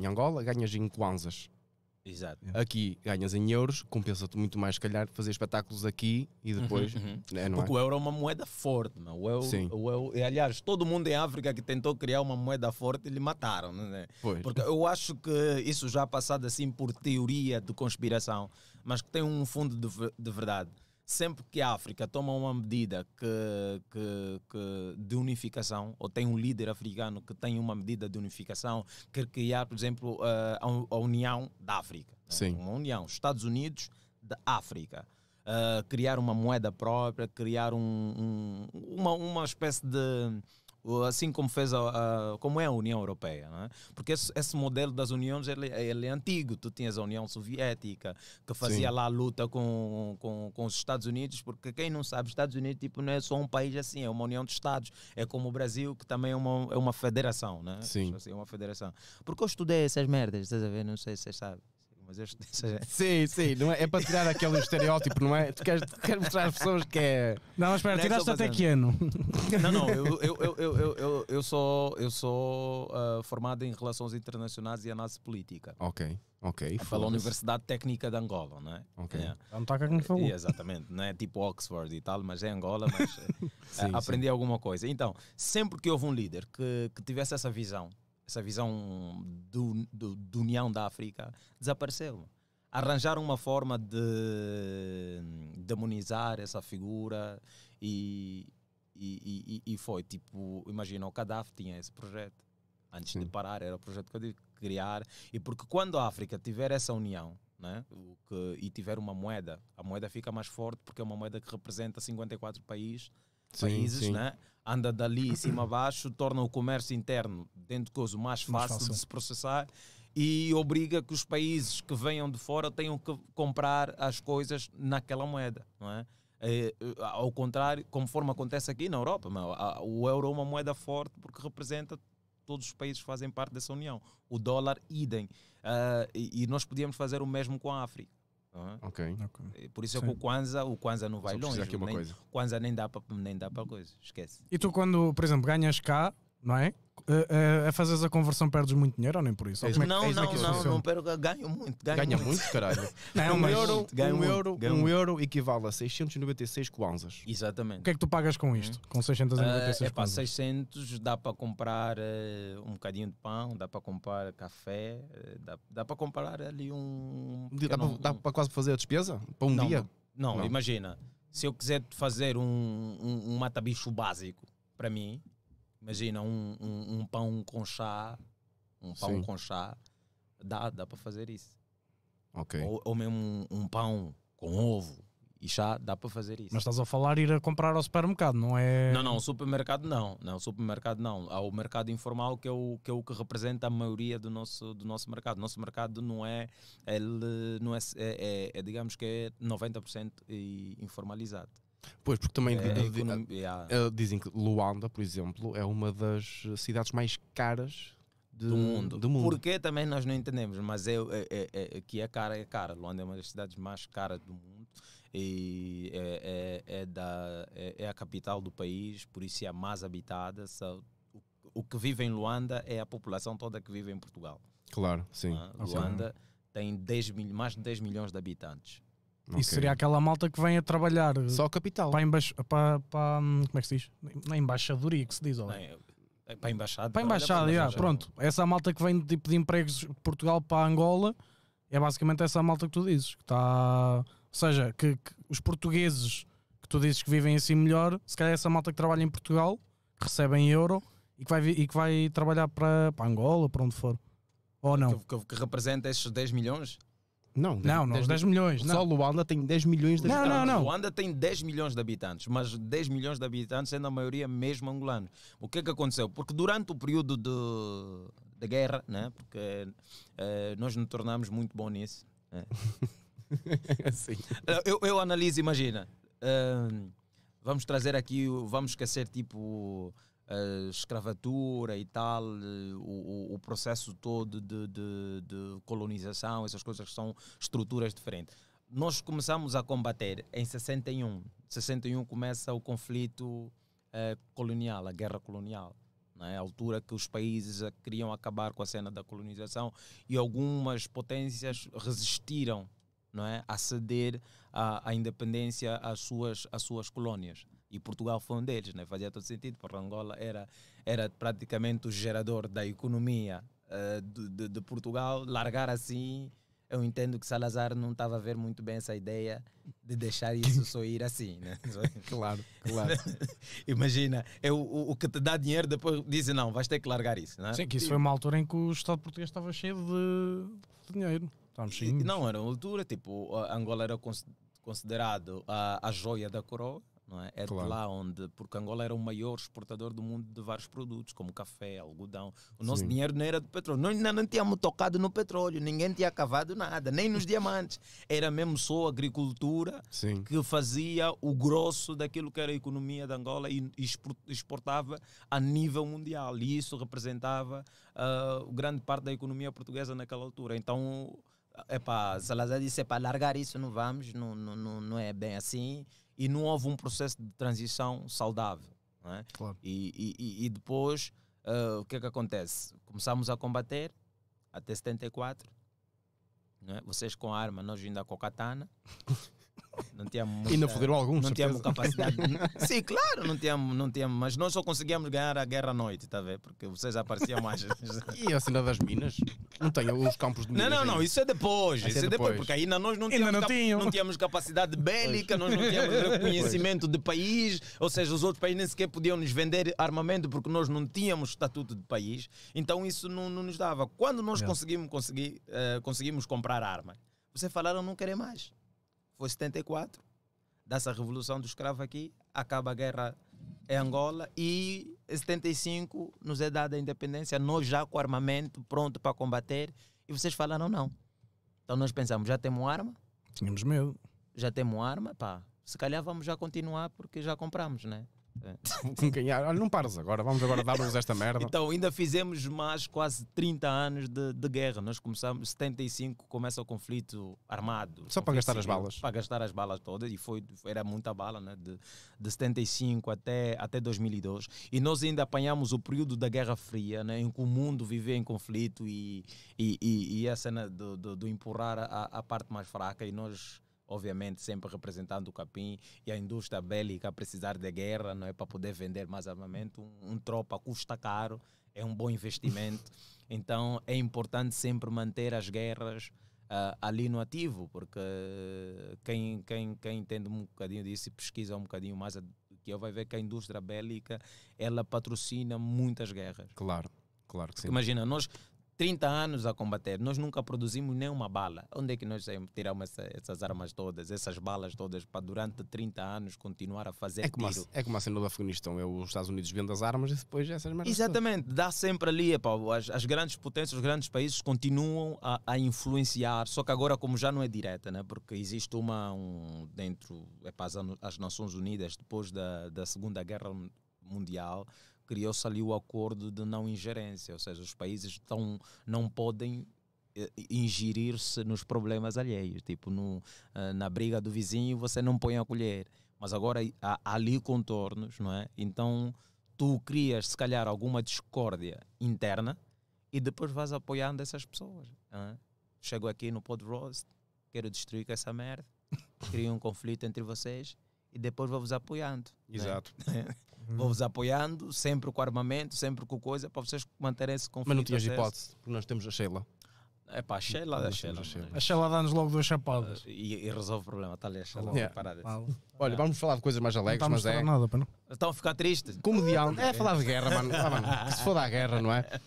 Em Angola ganhas em kwanzas. Exato. Aqui ganhas em euros, compensa-te muito mais, se calhar, fazer espetáculos aqui e uhum, depois. Uhum, uhum. Porque é? o euro é uma moeda forte, não O euro, Sim. O euro, e, aliás, todo mundo em África que tentou criar uma moeda forte, lhe mataram. é? Pois. Porque eu acho que isso já é passado assim por teoria de conspiração, mas que tem um fundo de, de verdade sempre que a África toma uma medida que, que, que, de unificação, ou tem um líder africano que tem uma medida de unificação, quer criar, por exemplo, a, a União da África. Né? Sim. Uma União, Estados Unidos da África. Uh, criar uma moeda própria, criar um, um, uma, uma espécie de assim como fez a, a como é a União Europeia, é? porque esse, esse, modelo das uniões ele, ele, é antigo. Tu tinhas a União Soviética que fazia Sim. lá a luta com, com, com, os Estados Unidos, porque quem não sabe, Estados Unidos tipo não é só um país assim, é uma união de estados. É como o Brasil que também é uma é uma federação, né? Sim. Assim, é uma federação. Porque eu estudei essas merdas, estás a ver? Não sei se vocês sabem mas este. Sim, sim, não é, é para tirar aquele estereótipo, não é? Tu queres, tu queres mostrar às pessoas que é. Não, mas espera, é tiraste até que ano? Não, não, eu, eu, eu, eu, eu, eu sou, eu sou uh, formado em Relações Internacionais e Análise Política. Ok. Ok. Pela Universidade Técnica de Angola, não é? Ok. É. Não está cá quem falou. É, exatamente, não é tipo Oxford e tal, mas é Angola, mas eh, sim, aprendi sim. alguma coisa. Então, sempre que houve um líder que, que tivesse essa visão, essa visão do, do, do União da África desapareceu. Arranjaram uma forma de demonizar essa figura e, e, e, e foi tipo, imagina, o Gaddafi tinha esse projeto. Antes Sim. de parar, era o projeto que eu tive que criar. E porque quando a África tiver essa união, né? o que, e tiver uma moeda, a moeda fica mais forte porque é uma moeda que representa 54 países sim, países, sim. Né? anda dali em cima abaixo, torna o comércio interno dentro de coisa mais fácil, mais fácil de se processar e obriga que os países que venham de fora tenham que comprar as coisas naquela moeda, não é? É, é ao contrário, conforme acontece aqui na Europa, o euro é uma moeda forte porque representa todos os países que fazem parte dessa união. O dólar, idem. Uh, e nós podíamos fazer o mesmo com a África. Uhum. Okay. ok. Por isso é que o Kwanza, o Kwanza não vai longe. Aqui uma nem, coisa. Kwanza nem dá para nem dá para coisa, esquece. E tu quando, por exemplo, ganhas cá, não é? a, é, a é, é fazeres a conversão perdes muito dinheiro ou nem por isso? É, é não, é não, não, não, perco, ganho muito. Ganho Ganha muito, muito caralho. não, um, euro, ganho um, euro, ganho um euro equivale a 696 kwanzas. Exatamente. O que é que tu pagas com isto? Com 696 uh, ah, É para 600 dá para comprar uh, um bocadinho de pão, dá para comprar café, uh, dá, dá para comprar ali um... Dá, para, um, dá para quase fazer a despesa? Para um não, dia? Não, não, imagina, se eu quiser fazer um, um, um mata-bicho básico para mim Imagina um, um, um, pão com chá, um pão Sim. com chá, dá, dá para fazer isso. Okay. Ou, ou mesmo um, um pão com ovo e chá, dá para fazer isso. Mas estás a falar ir a comprar ao supermercado, não é? Não, não, supermercado não. Não, supermercado não. Há o mercado informal que é o que, é o que representa a maioria do nosso, do nosso mercado. Nosso mercado não é, ele não é, é, é, é digamos que é 90% informalizado Pois, porque também é, é ah, yeah. Ah, dizem que Luanda, por exemplo, é uma das cidades mais caras do, do mundo. Do mundo. Porque também nós não entendemos, mas é, é, é, é que é cara, é cara. Luanda é uma das cidades mais caras do mundo e é, é, é da, é, é a capital do país, por isso é a mais habitada. o, o, que vive em Luanda é a população toda que vive em Portugal. Claro, sim. Ah, Luanda tem 10 mil, mais de 10 milhões de habitantes. Okay. Isso seria aquela malta que vem a trabalhar eh, só a capital para, emba para, para hum, como é que se diz? Na embaixadoria que se diz, olha. É, é para a embaixada. Para a embaixada, pronto. Essa malta que vem de tipo de empregos de Portugal para Angola é basicamente essa malta que tu dizes. Que está, ou seja, que, que, os portugueses que tu dizes que vivem assim melhor, se calhar é essa malta que trabalha em Portugal, que recebe em euro e que vai, e que vai trabalhar para, para Angola, para onde for. Ou não? Que, que, que representa esses 10 milhões? Não, dez, não, não, 10, 10 milhões. Só Luanda tem 10 milhões de não, habitantes. Não, não, não. Luanda tem 10 milhões de habitantes, mas 10 milhões de habitantes sendo é a maioria mesmo angolanos. O que é que aconteceu? Porque durante o período de, de guerra, né? porque eh, nós nos tornámos muito bons nisso. Né? eu, eu analiso, imagina. Uh, vamos trazer aqui, vamos esquecer tipo a escravatura e tal, o, o processo todo de, de, de, colonização, essas coisas que são estruturas diferentes. Nós começamos a combater em 61. 61 começa o conflito eh, colonial, a guerra colonial né? a altura que os países eh, queriam acabar com a cena da colonização e algumas potências resistiram não é? a ceder a independência às suas, às suas colónias. E Portugal foi um deles, né? fazia todo sentido, porque Angola era, era praticamente o gerador da economia uh, de, de, de, Portugal. Largar assim, eu entendo que Salazar não estava a ver muito bem essa ideia de deixar isso só ir assim. Né? claro, claro. Imagina, é o, o, que te dá dinheiro depois dizem não, vais ter que largar isso. Né? Sim, que isso foi uma altura em que o Estado português estava cheio de, de dinheiro. E, não, era uma altura, tipo, Angola era considerado a, a joia da coroa, não é? É claro. de lá onde, porque Angola era o maior exportador do mundo de vários produtos, como café, algodão. O nosso Sim. dinheiro não era de petróleo. Nós não, não tínhamos tocado no petróleo, ninguém tinha cavado nada, nem nos diamantes. Era mesmo só a agricultura Sim. que fazia o grosso daquilo que era a economia de Angola e exportava a nível mundial. E isso representava uh, grande parte da economia portuguesa naquela altura. Então, epá, Salazar disse, para largar isso não vamos, não, não, não é bem assim. E não houve um processo de transição saudável. Não é? claro. e, e, e depois, uh, o que é que acontece? Começamos a combater até 74, não é? vocês com arma, nós ainda com katana. Não tínhamos, e ainda fuderam eh, alguns. Não tínhamos capacidade. Sim, claro, não tínhamos, não tínhamos, mas nós só conseguíamos ganhar a guerra à noite, está a ver? Porque vocês apareciam mais. e a cena das minas? Não tem os campos de minas. Não, não, não, isso é depois. É isso, é, depois. depois. porque ainda nós não tínhamos, ainda não, tínhamos. não tínhamos capacidade bélica, pois. nós não tínhamos reconhecimento pois. de país, ou seja, os outros países nem sequer podiam nos vender armamento porque nós não tínhamos estatuto de país, então isso não, não nos dava. Quando nós é. conseguimos, conseguir, uh, conseguimos comprar armas, vocês falaram não querer mais foi 74, dá-se a revolução do escravo aqui, acaba a guerra em Angola e em 75 nos é dada a independência, nós já com armamento pronto para combater e vocês falaram não. Então nós pensamos, já temos arma? Tínhamos medo. Já temos arma, pá. Se calhar vamos já continuar porque já compramos, né? Com ganhar. Olha, não pares agora, vamos agora dar-nos esta merda. Então, ainda fizemos mais quase 30 anos de, de guerra. Nós começamos, 75 começa o conflito armado. Só conflito para gastar civil, as balas. Para gastar as balas todas, e foi, era muita bala, né? De, de 75 até, até 2002. E nós ainda apanhamos o período da Guerra Fria, né? Em que o mundo vivia em conflito e, e, e, e a cena do, do, do empurrar a, a parte mais fraca, e nós obviamente sempre representando o capim e a indústria bélica precisar de guerra, não é para poder vender mais armamento, um, um tropa custa caro, é um bom investimento. Então é importante sempre manter as guerras uh, ali no ativo, porque quem, quem, quem entende um bocadinho disso e pesquisa um bocadinho mais que eu vai ver que a indústria bélica ela patrocina muitas guerras. Claro. Claro que sim. Imagina, nós 30 anos a combater, nós nunca produzimos nenhuma bala. Onde é que nós tiramos essa, essas armas todas, essas balas todas, para durante 30 anos continuar a fazer é como tiro? A, é como a cena do Afeganistão, é os Estados Unidos vendem as armas e depois essas merdas. Exatamente, todas. dá sempre ali, epá, as, as, grandes potências, os grandes países continuam a, a, influenciar, só que agora como já não é direta, né? porque existe uma um, dentro, epá, as, as Nações Unidas, depois da, da Segunda Guerra Mundial, criou-se ali o acordo de não ingerência, ou seja, os países estão, não podem eh, ingerir-se nos problemas alheios, tipo no, eh, na briga do vizinho você não põe a colher, mas agora há, há ali contornos, não é? Então tu crias se calhar alguma discórdia interna e depois vais apoiando essas pessoas. É? Chego aqui no pod roast, quero destruir com essa merda, crio um conflito entre vocês e depois vou-vos apoiando. É? Exato. Né? uhum. vou-vos apoiando, sempre com armamento, sempre com coisa, para vocês manterem esse conflito. Mas não tinhas hipótese, porque nós temos a Sheila. É pá, a Sheila da Sheila. A Sheila dá-nos logo duas chapadas. Uh, e, e, resolve o problema, está ali a Sheila yeah. parada. Olha, vamos falar de coisas mais alegres, mas é. Nada, não. Estão a ficar tristes. Comediante, é falar de guerra, mano. Ah, mano. se for da guerra, não é?